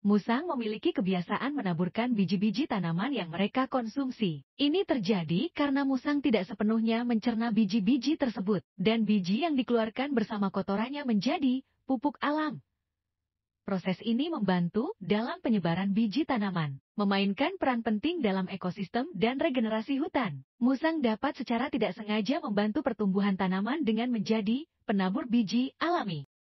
Musang memiliki kebiasaan menaburkan biji-biji tanaman yang mereka konsumsi. Ini terjadi karena musang tidak sepenuhnya mencerna biji-biji tersebut, dan biji yang dikeluarkan bersama kotorannya menjadi pupuk alam. Proses ini membantu dalam penyebaran biji tanaman, memainkan peran penting dalam ekosistem dan regenerasi hutan. Musang dapat secara tidak sengaja membantu pertumbuhan tanaman dengan menjadi penabur biji alami.